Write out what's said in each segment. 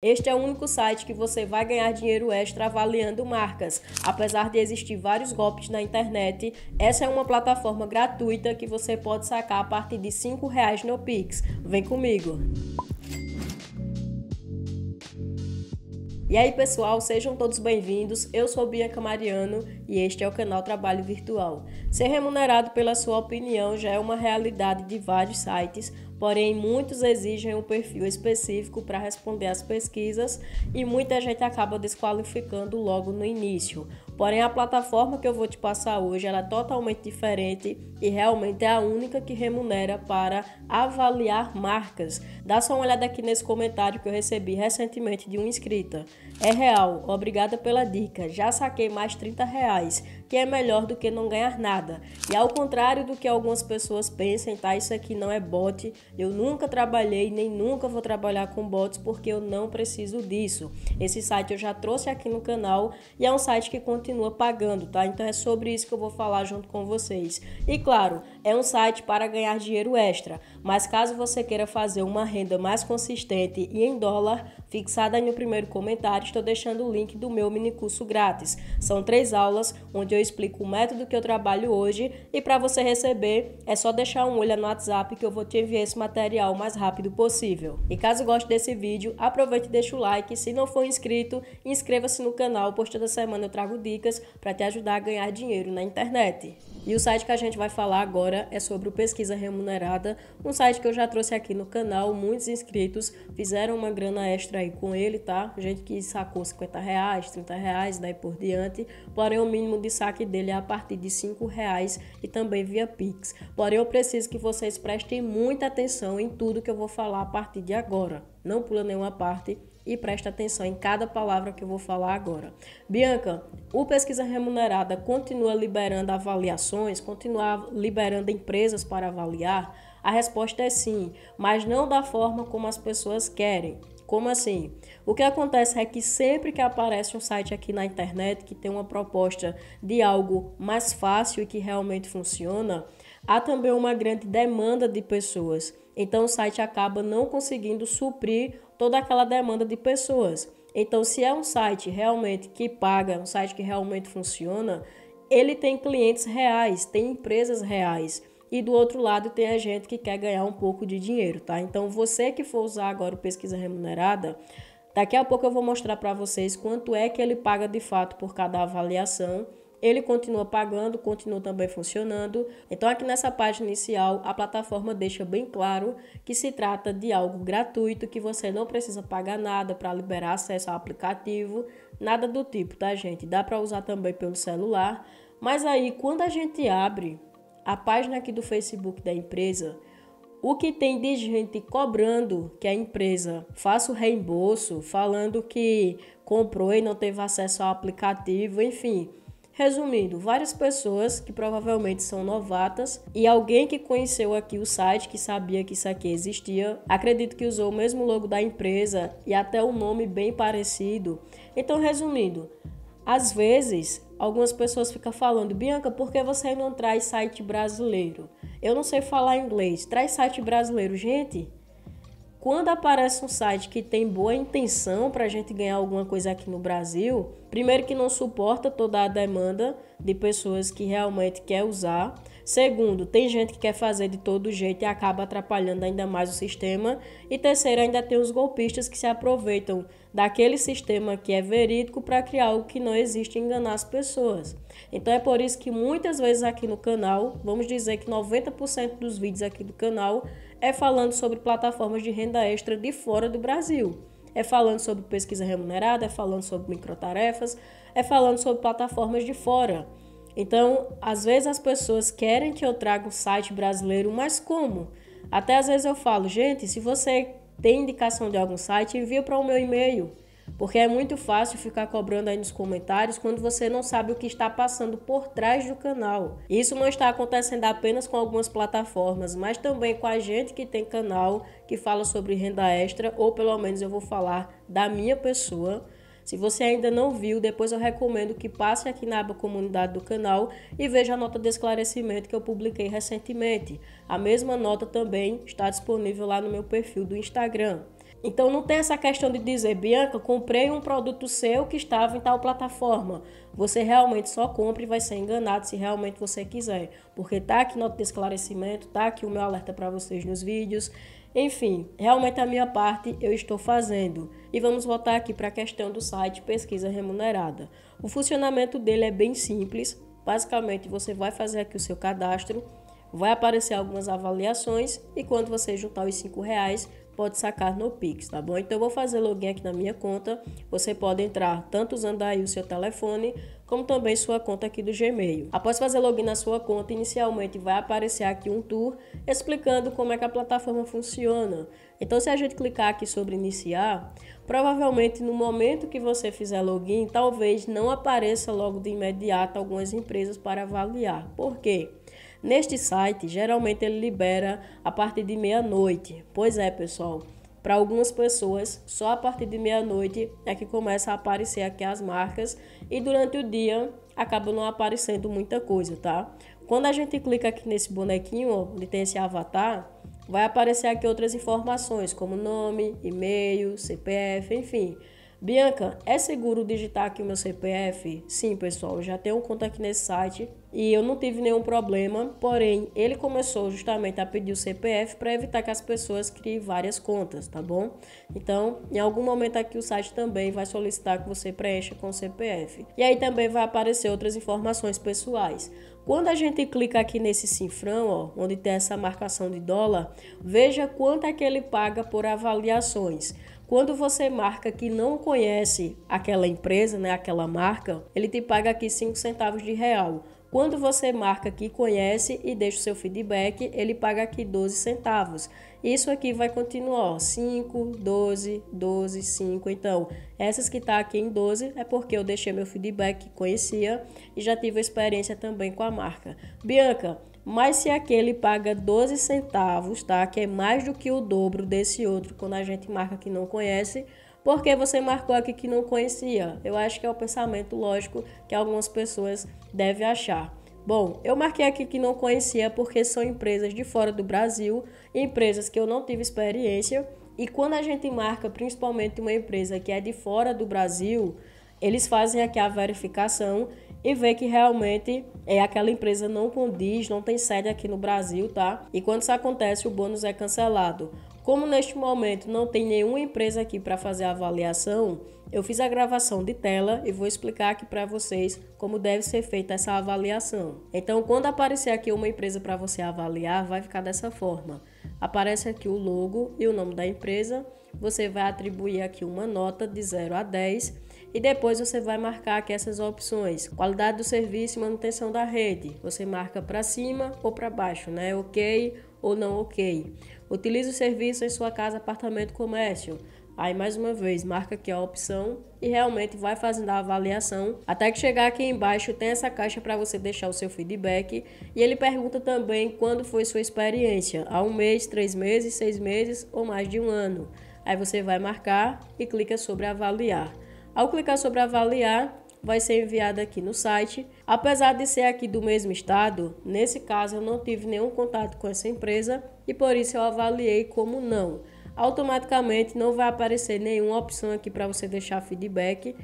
Este é o único site que você vai ganhar dinheiro extra avaliando marcas. Apesar de existir vários golpes na internet, essa é uma plataforma gratuita que você pode sacar a partir de R$ 5,00 no Pix. Vem comigo! E aí, pessoal, sejam todos bem-vindos. Eu sou Bianca Mariano e este é o canal Trabalho Virtual. Ser remunerado pela sua opinião já é uma realidade de vários sites, Porém, muitos exigem um perfil específico para responder às pesquisas e muita gente acaba desqualificando logo no início, Porém, a plataforma que eu vou te passar hoje ela é totalmente diferente e realmente é a única que remunera para avaliar marcas. Dá só uma olhada aqui nesse comentário que eu recebi recentemente de uma inscrita. É real, obrigada pela dica. Já saquei mais 30 reais, que é melhor do que não ganhar nada. E ao contrário do que algumas pessoas pensam, tá? Isso aqui não é bot. Eu nunca trabalhei, nem nunca vou trabalhar com bots porque eu não preciso disso. Esse site eu já trouxe aqui no canal e é um site que continua continua pagando, tá? Então é sobre isso que eu vou falar junto com vocês. E claro, é um site para ganhar dinheiro extra, mas caso você queira fazer uma renda mais consistente e em dólar, fixada aí no primeiro comentário, estou deixando o link do meu mini curso grátis. São três aulas onde eu explico o método que eu trabalho hoje e para você receber é só deixar um olho no WhatsApp que eu vou te enviar esse material o mais rápido possível. E caso goste desse vídeo, aproveite e deixa o like. Se não for inscrito, inscreva-se no canal, pois toda semana eu trago dicas para te ajudar a ganhar dinheiro na internet. E o site que a gente vai falar agora é sobre o Pesquisa Remunerada, um site que eu já trouxe aqui no canal. Muitos inscritos fizeram uma grana extra aí com ele, tá? Gente que sacou 50 reais, 30 reais, daí por diante. Porém, o mínimo de saque dele é a partir de 5 reais e também via Pix. Porém, eu preciso que vocês prestem muita atenção em tudo que eu vou falar a partir de agora. Não pula nenhuma parte e preste atenção em cada palavra que eu vou falar agora. Bianca, o Pesquisa Remunerada continua liberando avaliações, continua liberando empresas para avaliar? A resposta é sim, mas não da forma como as pessoas querem. Como assim? O que acontece é que sempre que aparece um site aqui na internet que tem uma proposta de algo mais fácil e que realmente funciona, há também uma grande demanda de pessoas. Então o site acaba não conseguindo suprir toda aquela demanda de pessoas. Então, se é um site realmente que paga, um site que realmente funciona, ele tem clientes reais, tem empresas reais. E do outro lado tem a gente que quer ganhar um pouco de dinheiro, tá? Então, você que for usar agora o pesquisa remunerada, daqui a pouco eu vou mostrar para vocês quanto é que ele paga de fato por cada avaliação ele continua pagando, continua também funcionando. Então, aqui nessa página inicial, a plataforma deixa bem claro que se trata de algo gratuito, que você não precisa pagar nada para liberar acesso ao aplicativo, nada do tipo, tá, gente? Dá para usar também pelo celular. Mas aí, quando a gente abre a página aqui do Facebook da empresa, o que tem de gente cobrando que a empresa faça o reembolso, falando que comprou e não teve acesso ao aplicativo, enfim Resumindo, várias pessoas que provavelmente são novatas e alguém que conheceu aqui o site, que sabia que isso aqui existia, acredito que usou o mesmo logo da empresa e até o um nome bem parecido. Então, resumindo, às vezes algumas pessoas ficam falando, Bianca, por que você não traz site brasileiro? Eu não sei falar inglês, traz site brasileiro, gente. Quando aparece um site que tem boa intenção para a gente ganhar alguma coisa aqui no Brasil, primeiro que não suporta toda a demanda de pessoas que realmente quer usar, Segundo, tem gente que quer fazer de todo jeito e acaba atrapalhando ainda mais o sistema. E terceiro, ainda tem os golpistas que se aproveitam daquele sistema que é verídico para criar algo que não existe e enganar as pessoas. Então é por isso que muitas vezes aqui no canal, vamos dizer que 90% dos vídeos aqui do canal é falando sobre plataformas de renda extra de fora do Brasil. É falando sobre pesquisa remunerada, é falando sobre microtarefas, é falando sobre plataformas de fora. Então, às vezes as pessoas querem que eu traga um site brasileiro, mas como? Até às vezes eu falo, gente, se você tem indicação de algum site, envia para o meu e-mail. Porque é muito fácil ficar cobrando aí nos comentários quando você não sabe o que está passando por trás do canal. Isso não está acontecendo apenas com algumas plataformas, mas também com a gente que tem canal que fala sobre renda extra, ou pelo menos eu vou falar da minha pessoa se você ainda não viu, depois eu recomendo que passe aqui na aba comunidade do canal e veja a nota de esclarecimento que eu publiquei recentemente. A mesma nota também está disponível lá no meu perfil do Instagram. Então não tem essa questão de dizer, Bianca, comprei um produto seu que estava em tal plataforma. Você realmente só compra e vai ser enganado se realmente você quiser. Porque tá aqui nota de esclarecimento, tá aqui o meu alerta para vocês nos vídeos. Enfim, realmente a minha parte eu estou fazendo. E vamos voltar aqui para a questão do site Pesquisa Remunerada. O funcionamento dele é bem simples. Basicamente, você vai fazer aqui o seu cadastro Vai aparecer algumas avaliações e quando você juntar os cinco reais, pode sacar no Pix, tá bom? Então eu vou fazer login aqui na minha conta. Você pode entrar tanto usando aí o seu telefone, como também sua conta aqui do Gmail. Após fazer login na sua conta, inicialmente vai aparecer aqui um tour explicando como é que a plataforma funciona. Então se a gente clicar aqui sobre iniciar, provavelmente no momento que você fizer login, talvez não apareça logo de imediato algumas empresas para avaliar. Por quê? Neste site, geralmente ele libera a partir de meia-noite. Pois é, pessoal, para algumas pessoas, só a partir de meia-noite é que começa a aparecer aqui as marcas e durante o dia acaba não aparecendo muita coisa, tá? Quando a gente clica aqui nesse bonequinho, onde tem esse avatar, vai aparecer aqui outras informações, como nome, e-mail, CPF, enfim. Bianca, é seguro digitar aqui o meu CPF? Sim, pessoal, já tenho conta aqui nesse site e eu não tive nenhum problema, porém ele começou justamente a pedir o CPF para evitar que as pessoas criem várias contas, tá bom? Então, em algum momento aqui o site também vai solicitar que você preencha com o CPF. E aí também vai aparecer outras informações pessoais. Quando a gente clica aqui nesse cifrão, ó, onde tem essa marcação de dólar, veja quanto é que ele paga por avaliações. Quando você marca que não conhece aquela empresa, né, aquela marca, ele te paga aqui 5 centavos de real. Quando você marca que conhece e deixa o seu feedback, ele paga aqui 12 centavos. Isso aqui vai continuar, ó, 5, 12, 12, 5. Então, essas que tá aqui em 12 é porque eu deixei meu feedback, conhecia e já tive experiência também com a marca. Bianca, mas se aquele paga 12 centavos, tá? Que é mais do que o dobro desse outro quando a gente marca que não conhece, porque você marcou aqui que não conhecia. Eu acho que é o pensamento lógico que algumas pessoas devem achar. Bom, eu marquei aqui que não conhecia porque são empresas de fora do Brasil, empresas que eu não tive experiência. E quando a gente marca principalmente uma empresa que é de fora do Brasil, eles fazem aqui a verificação e vê que realmente é aquela empresa não condiz, não tem sede aqui no Brasil, tá? E quando isso acontece, o bônus é cancelado. Como neste momento não tem nenhuma empresa aqui para fazer a avaliação, eu fiz a gravação de tela e vou explicar aqui para vocês como deve ser feita essa avaliação. Então, quando aparecer aqui uma empresa para você avaliar, vai ficar dessa forma. Aparece aqui o logo e o nome da empresa. Você vai atribuir aqui uma nota de 0 a 10 e depois você vai marcar aqui essas opções: qualidade do serviço e manutenção da rede. Você marca para cima ou para baixo, né? OK ou não OK. Utilize o serviço em sua casa, apartamento, comércio. Aí mais uma vez, marca aqui a opção e realmente vai fazendo a avaliação. Até que chegar aqui embaixo tem essa caixa para você deixar o seu feedback. E ele pergunta também quando foi sua experiência. Há um mês, três meses, seis meses ou mais de um ano. Aí você vai marcar e clica sobre avaliar. Ao clicar sobre avaliar, vai ser enviada aqui no site. Apesar de ser aqui do mesmo estado, nesse caso eu não tive nenhum contato com essa empresa e por isso eu avaliei como não. Automaticamente não vai aparecer nenhuma opção aqui para você deixar feedback.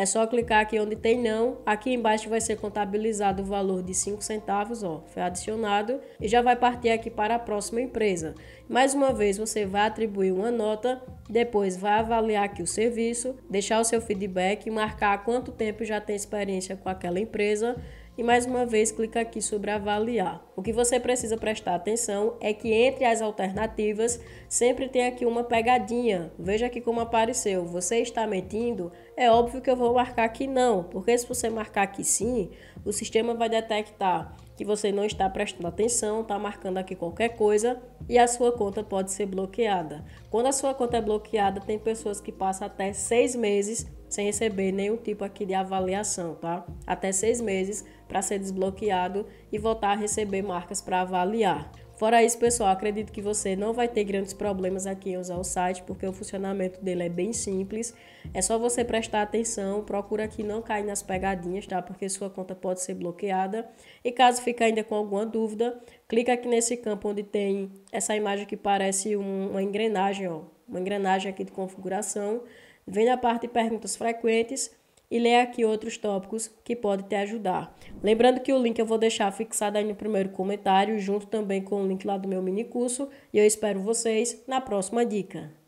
É só clicar aqui onde tem não. Aqui embaixo vai ser contabilizado o valor de 5 centavos, ó, foi adicionado e já vai partir aqui para a próxima empresa. Mais uma vez, você vai atribuir uma nota, depois vai avaliar aqui o serviço, deixar o seu feedback, marcar quanto tempo já tem experiência com aquela empresa e mais uma vez clica aqui sobre avaliar. O que você precisa prestar atenção é que entre as alternativas sempre tem aqui uma pegadinha. Veja aqui como apareceu. Você está mentindo? É óbvio que eu vou marcar que não, porque se você marcar que sim, o sistema vai detectar que você não está prestando atenção, está marcando aqui qualquer coisa e a sua conta pode ser bloqueada. Quando a sua conta é bloqueada, tem pessoas que passam até seis meses sem receber nenhum tipo aqui de avaliação, tá? Até seis meses para ser desbloqueado e voltar a receber marcas para avaliar. Fora isso, pessoal, acredito que você não vai ter grandes problemas aqui em usar o site, porque o funcionamento dele é bem simples. É só você prestar atenção, procura que não caia nas pegadinhas, tá? Porque sua conta pode ser bloqueada. E caso fique ainda com alguma dúvida, clica aqui nesse campo onde tem essa imagem que parece um, uma engrenagem, ó, uma engrenagem aqui de configuração. Vem na parte de perguntas frequentes e leia aqui outros tópicos que pode te ajudar. Lembrando que o link eu vou deixar fixado aí no primeiro comentário, junto também com o link lá do meu mini curso, e eu espero vocês na próxima dica.